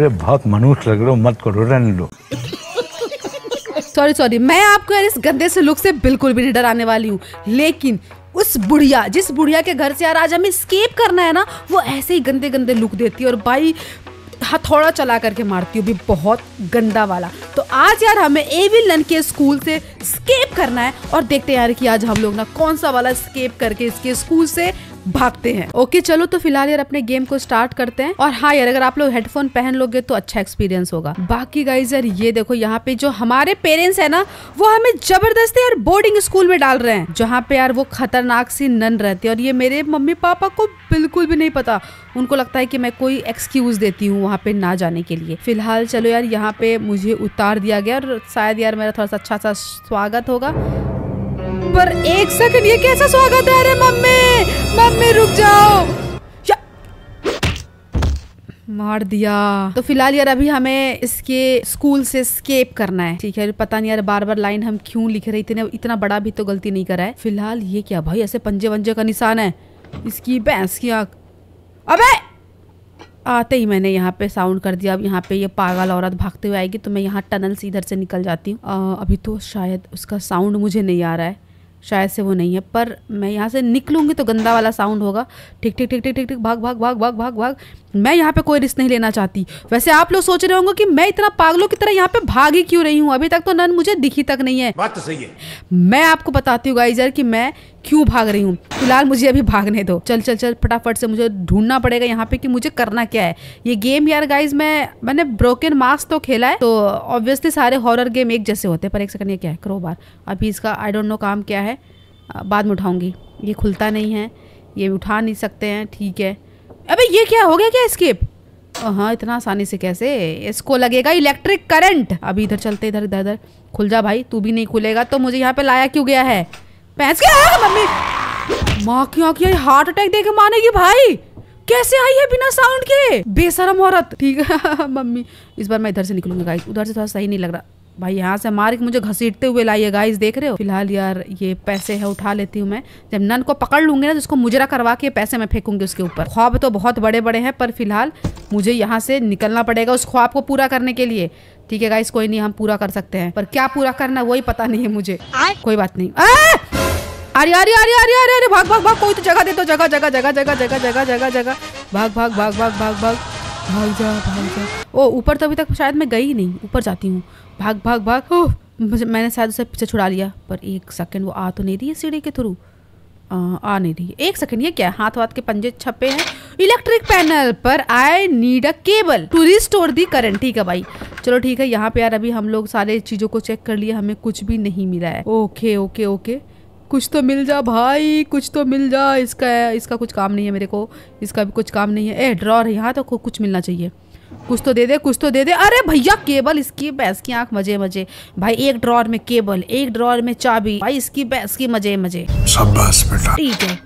अरे बहुत मनुष्य लग रहे हो मत करो रहने दो सॉरी सॉरी मैं आपको यार इस गंदे से लुक से बिल्कुल भी नहीं डराने वाली हूँ लेकिन उस बुढ़िया जिस बुढ़िया के घर से यार आज हमें स्केप करना है ना वो ऐसे ही गंदे गंदे लुक देती है और भाई हथौड़ा चला करके मारती हूँ भी बहुत गंदा वाला तो आज यार हमें एविल लन के स्कूल से स्केप करना है और देखते हैं यार कि आज हम लोग ना कौन सा वाला स्केप करके इसके स्कूल से भागते हैं ओके चलो तो फिलहाल यार अपने गेम को स्टार्ट करते हैं और हाँ यार अगर आप लोग हेडफोन पहन लोगे तो अच्छा एक्सपीरियंस होगा बाकी गाइज यार ये देखो यहाँ पे जो हमारे पेरेंट्स है ना वो हमें जबरदस्ती यार बोर्डिंग स्कूल में डाल रहे हैं जहाँ पे यार वो खतरनाक सी नन रहती है और ये मेरे मम्मी पापा को बिल्कुल भी नहीं पता उनको लगता है कि मैं कोई एक्सक्यूज देती हूँ वहाँ पे ना जाने के लिए फिलहाल चलो यार यहाँ पे मुझे उतार दिया गया और शायद यार मेरा थोड़ा सा अच्छा सा स्वागत होगा पर एक सेकंड ये कैसा स्वागत है अरे मम्मी में रुक जाओ मार दिया तो फिलहाल यार अभी हमें इसके स्कूल से स्केप करना है ठीक है पता नहीं यार बार बार लाइन हम क्यों लिख रहे थे इतना बड़ा भी तो गलती नहीं करा है फिलहाल ये क्या भाई ऐसे पंजे वंजे का निशान है इसकी भैंस की आँख अबे आते ही मैंने यहाँ पे साउंड कर दिया अब यहाँ पे ये पागल औरत भागते हुए आएगी तो मैं यहाँ टनल से इधर से निकल जाती हूँ अभी तो शायद उसका साउंड मुझे नहीं आ रहा है शायद से वो नहीं है पर मैं यहाँ से निकलूँगी तो गंदा वाला साउंड होगा ठीक ठीक ठीक ठीक ठीक ठीक भाग भाग भाग भाग भाग भाग मैं यहाँ पे कोई रिस्क नहीं लेना चाहती वैसे आप लोग सोच रहे होंगे कि मैं इतना पागलों की तरह यहाँ पे भाग ही क्यों रही हूँ अभी तक तो नन मुझे दिखी तक नहीं है बात तो सही है मैं आपको बताती हूँ गाइजर कि मैं क्यों भाग रही हूँ फिलहाल मुझे अभी भागने दो चल चल चल फटाफट से मुझे ढूंढना पड़ेगा यहाँ पे कि मुझे करना क्या है ये गेम यार गाइज मैं मैंने ब्रोकन मास्क तो खेला है तो ऑब्वियसली सारे हॉरर गेम एक जैसे होते हैं पर एक सेकंड ये क्या है करो बार अभी इसका आई डोंट नो काम क्या है बाद में उठाऊंगी ये खुलता नहीं है ये उठा नहीं सकते हैं ठीक है अभी ये क्या हो गया क्या स्केप हाँ इतना आसानी से कैसे इसको लगेगा इलेक्ट्रिक करंट अभी इधर चलते इधर इधर इधर खुल जा भाई तू भी नहीं खुलेगा तो मुझे यहाँ पे लाया क्यों गया है पैंस क्या मम्मी माँ की आई हार्ट अटैक देके मानेगी भाई कैसे आई है बिना साउंड के बेसरम औरत ठीक है मम्मी इस बार मैं इधर से निकलूंगी गाइस उधर से थोड़ा सही नहीं लग रहा भाई यहाँ से मार के मुझे घसीटते हुए लाइए गाइस देख रहे हो फिलहाल यार ये पैसे है उठा लेती हूँ मैं जब नन को पकड़ लूंगी ना तो उसको मुजरा करवा के पैसे मैं फेंकूंगी उसके ऊपर ख्वाब तो बहुत बड़े बड़े हैं पर फिलहाल मुझे यहाँ से निकलना पड़ेगा उस ख्वाब को पूरा करने के लिए ठीक है गाइस कोई नहीं हम पूरा कर सकते हैं पर क्या पूरा करना वही पता नहीं है मुझे कोई बात नहीं अरे अरे अरे अरे अरे अरे भाग भाग भाग कोई तो जगह दे दो जगह जगह जगह जगह जगह जगह जगह जगह भाग भाग भाग भाग भाग भाग भाग जा भाग जा ओ ऊपर तो अभी तक शायद मैं गई ही नहीं ऊपर जाती हूँ भाग भाग भाग ओह मैंने शायद उसे पीछे छुड़ा लिया पर एक सेकंड वो आ तो नहीं रही है सीढ़ी के थ्रू आ नहीं रही एक सेकंड ये क्या हाथ वाथ के पंजे छपे हैं इलेक्ट्रिक पैनल पर I need a cable to restore the current ठीक है भाई चलो ठीक है यहाँ पे यार अभी हम लोग सारे चीज़ों को चेक कर लिए हमें कुछ भी नहीं मिला है ओके ओके ओके कुछ तो मिल जा भाई कुछ तो मिल जा इसका इसका कुछ काम नहीं है मेरे को इसका भी कुछ काम नहीं है ए ड्रॉर है यहाँ तो कुछ मिलना चाहिए कुछ तो दे दे कुछ तो दे दे अरे भैया केबल इसकी बैस की आंख मजे मजे भाई एक ड्रॉर में केबल एक ड्रॉर में चाबी भाई इसकी बैस की मजे मजे ठीक है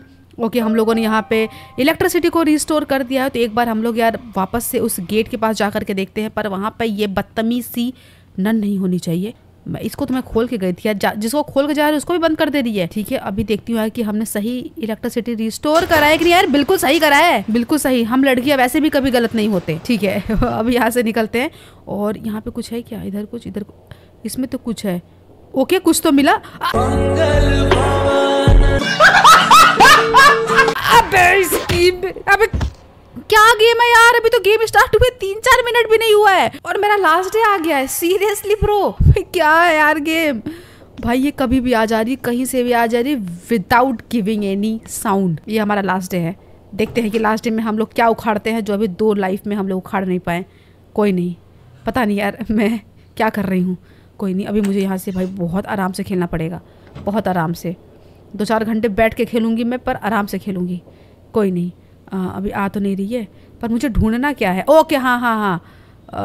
ओके हम लोगों ने यहाँ पे इलेक्ट्रिसिटी को रिस्टोर कर दिया है तो एक बार हम लोग यार वापस से उस गेट के पास जा कर के देखते हैं पर वहाँ पर ये बदतमीज सी नन नहीं होनी चाहिए इसको तो मैं खोल के गई थी जिसको खोल के जा रही है उसको भी बंद कर दे रही है ठीक है अभी देखती हूँ कि हमने सही इलेक्ट्रिसिटी रिस्टोर करा है कि नहीं यार बिल्कुल सही करा है बिल्कुल सही हम लड़कियाँ वैसे भी कभी गलत नहीं होते ठीक है अब यहाँ से निकलते हैं और यहाँ पे कुछ है क्या इधर कुछ इधर इसमें तो कुछ है ओके कुछ तो मिला इसकी अबे क्या गेम है यार अभी तो गेम स्टार्ट हुए तीन चार मिनट भी नहीं हुआ है और मेरा लास्ट डे आ गया है सीरियसली प्रो क्या है यार गेम भाई ये कभी भी आ जा रही कहीं से भी आ जा रही विदाउट गिविंग एनी साउंड ये हमारा लास्ट डे है देखते हैं कि लास्ट डे में हम लोग क्या उखाड़ते हैं जो अभी दो लाइफ में हम लोग उखाड़ नहीं पाए कोई नहीं पता नहीं यार मैं क्या कर रही हूँ कोई नहीं अभी मुझे यहाँ से भाई बहुत आराम से खेलना पड़ेगा बहुत आराम से दो चार घंटे बैठ के खेलूँगी मैं पर आराम से खेलूँगी कोई नहीं आ, अभी आ तो नहीं रही है पर मुझे ढूंढना क्या है ओके हाँ हाँ हाँ आ,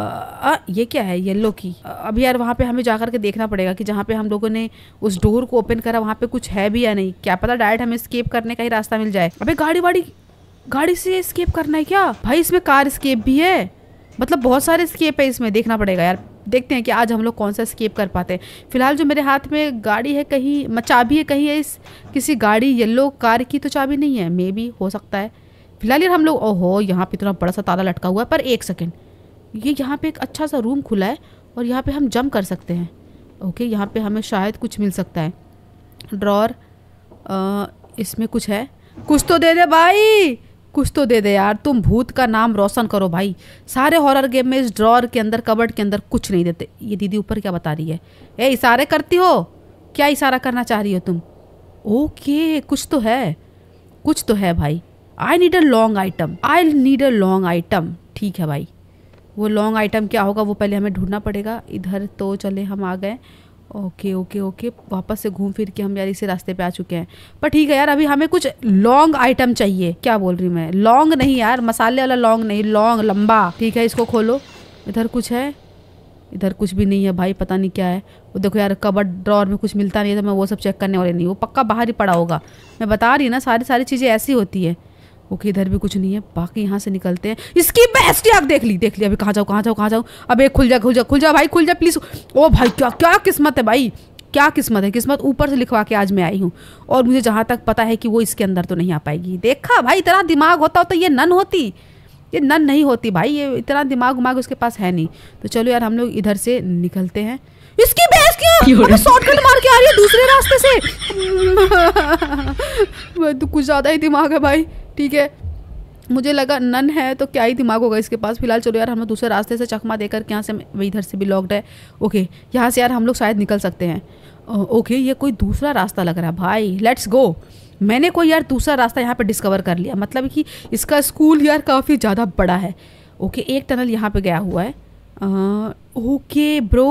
आ, ये क्या है येलो की अभी यार वहाँ पे हमें जा कर के देखना पड़ेगा कि जहाँ पे हम लोगों ने उस डोर को ओपन करा वहाँ पे कुछ है भी या नहीं क्या पता डायरेक्ट हमें स्केप करने का ही रास्ता मिल जाए अबे गाड़ी वाड़ी गाड़ी से स्केप करना है क्या भाई इसमें कार स्केप भी है मतलब बहुत सारे स्केप है इसमें देखना पड़ेगा यार देखते हैं कि आज हम लोग कौन सा स्केप कर पाते हैं फिलहाल जो मेरे हाथ में गाड़ी है कहीं चाबी है कहीं है इस किसी गाड़ी येलो कार की तो चाबी नहीं है मे बी हो सकता है फिलहाल यार हम लोग ओहो यहाँ पे इतना बड़ा सा ताला लटका हुआ है पर एक सेकेंड ये यहाँ पे एक अच्छा सा रूम खुला है और यहाँ पे हम जम कर सकते हैं ओके यहाँ पे हमें शायद कुछ मिल सकता है ड्रॉर इसमें कुछ है कुछ तो दे दे भाई कुछ तो दे दे यार तुम भूत का नाम रोशन करो भाई सारे हॉरर गेम में इस ड्रॉर के अंदर कबर्ड के अंदर कुछ नहीं देते ये दीदी ऊपर क्या बता रही है ए इशारे करती हो क्या इशारा करना चाह रही हो तुम ओके कुछ तो है कुछ तो है भाई I need a long item I need a long item ठीक है भाई वो लॉन्ग आइटम क्या होगा वो पहले हमें ढूंढना पड़ेगा इधर तो चले हम आ गए ओके ओके ओके वापस से घूम फिर के हम यार इसी रास्ते पे आ चुके हैं पर ठीक है यार अभी हमें कुछ लॉन्ग आइटम चाहिए क्या बोल रही मैं लॉन्ग नहीं यार मसाले वाला लॉन्ग नहीं लॉन्ग लंबा ठीक है इसको खोलो इधर कुछ है इधर कुछ भी नहीं है भाई पता नहीं क्या है वो देखो यार कबर ड्रॉर में कुछ मिलता नहीं है तो मैं वो सब चेक करने वाले नहीं वो पक्का बाहर ही पड़ा होगा मैं बता रही ना सारी सारी चीज़ें ऐसी होती है ओके इधर भी कुछ नहीं है बाकी यहाँ से निकलते हैं इसकी बेस्ट आग देख ली देख ली अभी कहाँ जाओ कहाँ जाओ कहाँ जाओ अब एक खुल जा खुल जा खुल जा भाई खुल जा प्लीज़ ओ भाई क्या क्या किस्मत है भाई क्या किस्मत है किस्मत ऊपर से लिखवा के आज मैं आई हूँ और मुझे जहाँ तक पता है कि वो इसके अंदर तो नहीं आ पाएगी देखा भाई इतना दिमाग होता हो तो ये नन होती ये नन नहीं होती भाई ये इतना दिमाग उमाग उसके पास है नहीं तो चलो यार हम लोग इधर से निकलते हैं इसकी बहस क्या शॉर्टकट मार के आ रही है दूसरे रास्ते से तो कुछ ज़्यादा ही दिमाग है भाई ठीक है मुझे लगा नन है तो क्या ही दिमाग होगा इसके पास फिलहाल चलो यार हम लोग दूसरे रास्ते से चकमा देकर के यहाँ से इधर से भी लॉक्ड है ओके यहाँ से यार हम लोग शायद निकल सकते हैं ओके ये कोई दूसरा रास्ता लग रहा है भाई लेट्स गो मैंने कोई यार दूसरा रास्ता यहाँ पर डिस्कवर कर लिया मतलब कि इसका स्कूल यार काफ़ी ज़्यादा बड़ा है ओके एक टनल यहाँ पर गया हुआ है ओके ब्रो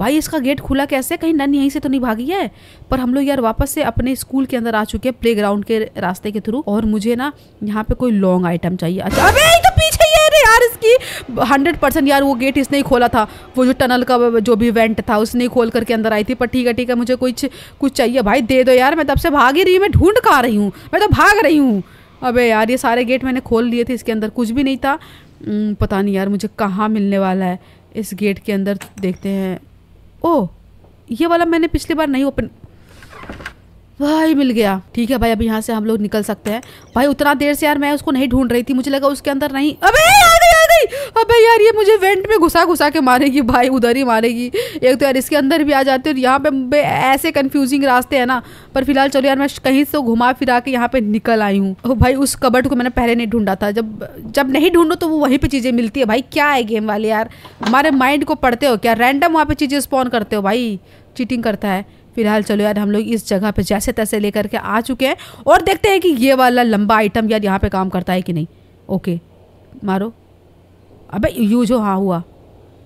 भाई इसका गेट खुला कैसे कहीं नन यहीं से तो नहीं भागी है पर हम लोग यार वापस से अपने स्कूल के अंदर आ चुके हैं प्ले के रास्ते के थ्रू और मुझे ना यहाँ पे कोई लॉन्ग आइटम चाहिए अच्छा अबे तो पीछे ही है यार इसकी हंड्रेड परसेंट यार वो गेट इसने ही खोला था वो जो टनल का जो भी वेंट था उसने ही खोल करके अंदर आई थी पर ठीक है ठीक है मुझे कुछ कुछ चाहिए भाई दे दो यार मैं तब से भाग ही रही मैं ढूंढ आ रही हूँ मैं तो भाग रही हूँ अबे यार ये सारे गेट मैंने खोल लिए थे इसके अंदर कुछ भी नहीं था पता नहीं यार मुझे कहाँ मिलने वाला है इस गेट के अंदर देखते हैं ओह ये वाला मैंने पिछली बार नहीं ओपन भाई मिल गया ठीक है भाई अब यहाँ से हम लोग निकल सकते हैं भाई उतना देर से यार मैं उसको नहीं ढूंढ रही थी मुझे लगा उसके अंदर नहीं अभी भाई अबे यार ये मुझे वेंट में घुसा घुसा के मारेगी भाई उधर ही मारेगी एक तो यार इसके अंदर भी आ जाते और यहाँ पे ऐसे कंफ्यूजिंग रास्ते हैं ना पर फिलहाल चलो यार मैं कहीं से घुमा फिरा के यहाँ पे निकल आई हूँ भाई उस कबर्ड को मैंने पहले नहीं ढूंढा था जब जब नहीं ढूंढो तो वो वहीं पर चीज़ें मिलती है भाई क्या है गेम वाले यार हमारे माइंड को पढ़ते हो क्या रैंडम वहाँ पर चीज़ें स्पॉन करते हो भाई चीटिंग करता है फिलहाल चलो यार हम लोग इस जगह पे जैसे तैसे लेकर के आ चुके हैं और देखते हैं कि ये वाला लंबा आइटम यार यहाँ पे काम करता है कि नहीं ओके मारो अबे यू जो हाँ हुआ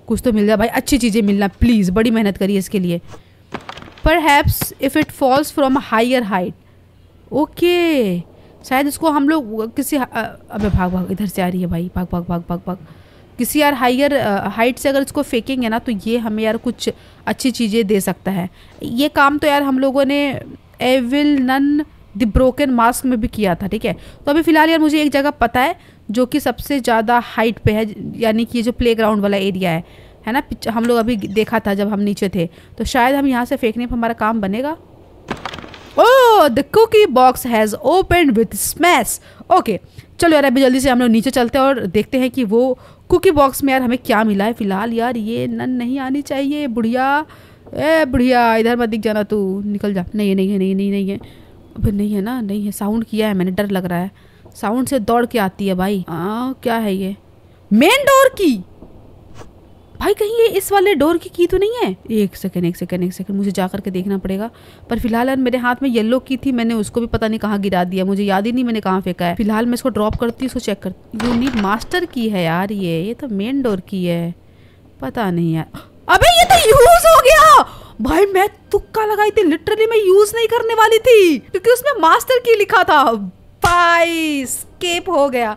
कुछ तो मिल जाए भाई अच्छी चीज़ें मिलना प्लीज़ बड़ी मेहनत करिए इसके लिए perhaps if it falls from higher height okay शायद इसको हम लोग किसी अबे भाग भाग इधर से आ रही है भाई भाग भाग भाग भाग भाग किसी यार हायर हाइट से अगर इसको फेंकेंगे ना तो ये हमें यार कुछ अच्छी चीज़ें दे सकता है ये काम तो यार हम लोगों ने Evil Nun the broken mask में भी किया था ठीक है तो अभी फ़िलहाल यार मुझे एक जगह पता है जो कि सबसे ज़्यादा हाइट पे है यानी कि ये जो प्लेग्राउंड वाला एरिया है है ना हम लोग अभी देखा था जब हम नीचे थे तो शायद हम यहाँ से फेंकने पर हमारा काम बनेगा oh the cookie box has open with smash okay चलो यार अभी जल्दी से हम लोग नीचे चलते हैं और देखते हैं कि वो कुकी बॉक्स में यार हमें क्या मिला है फ़िलहाल यार ये नन नहीं आनी चाहिए बुढ़िया ए बुढ़िया इधर मत दिख जाना तू निकल जा नहीं है नहीं है नहीं नहीं नहीं है अभी नहीं है ना नहीं है साउंड किया है मैंने डर लग रहा है साउंड से दौड़ के आती है भाई आ, क्या है ये मेन डोर की भाई कहीं ये इस वाले डोर की की तो नहीं है एक सेकेंड एक सेकेंड एक सेकेंड मुझे जा करके देखना पड़ेगा पर फिलहाल यार मेरे हाथ में येलो की थी मैंने उसको भी पता नहीं कहाँ गिरा दिया मुझे याद ही नहीं मैंने कहाँ फेंका है फिलहाल मैं इसको ड्रॉप करती हूँ उसको चेक करती यू नीड मास्टर की है यार ये ये तो मेन डोर की है पता नहीं यार अबे ये तो यूज हो गया भाई मैं तुक्का लगाई थी लिटरली मैं यूज नहीं करने वाली थी क्योंकि उसमें मास्टर की लिखा था स्केप हो गया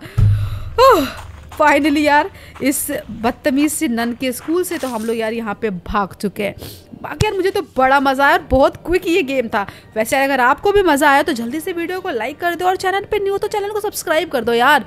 फाइनली यार इस बदतमीज से नन के स्कूल से तो हम लोग यार यहाँ पे भाग चुके हैं बाकी यार मुझे तो बड़ा मज़ा आया और बहुत क्विक ये गेम था वैसे अगर आपको भी मज़ा आया तो जल्दी से वीडियो को लाइक कर दो और चैनल पे न्यू तो चैनल को सब्सक्राइब कर दो यार